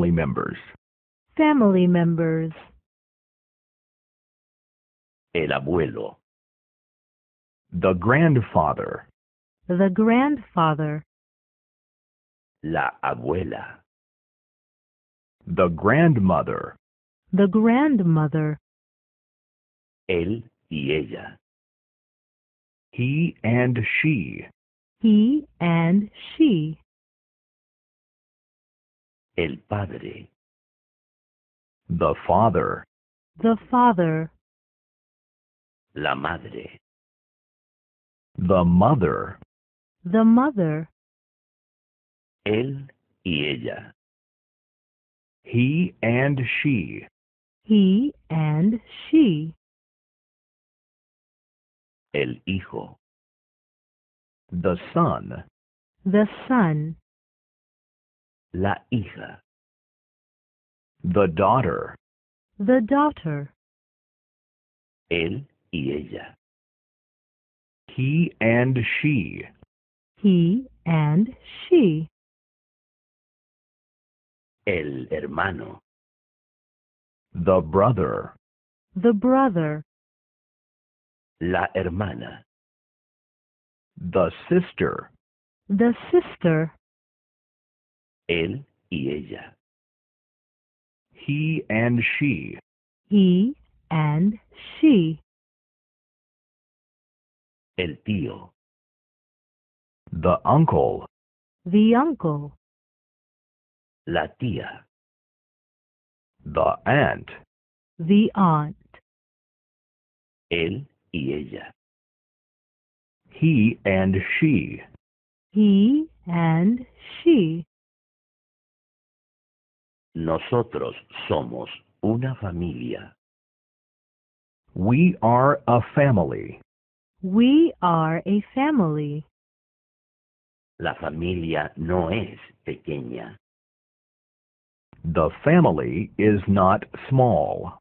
family members. Family members. El abuelo. The grandfather. The grandfather. La abuela. The grandmother. The grandmother. Él y ella. He and she. He and she. El Padre. The Father. The Father. La Madre. The Mother. The Mother. Él y ella. He and she. He and she. El hijo. The son. The son. La hija. The daughter. The daughter. Él y ella. He and she. He and she. El hermano. The brother. The brother. La hermana. The sister. The sister. Él y ella. He and she. He and she. El tío. The uncle. The uncle. La tía. The aunt. The aunt. Él y ella. He and she. He and she. Nosotros somos una familia. We are a family. We are a family. La familia no es pequeña. The family is not small.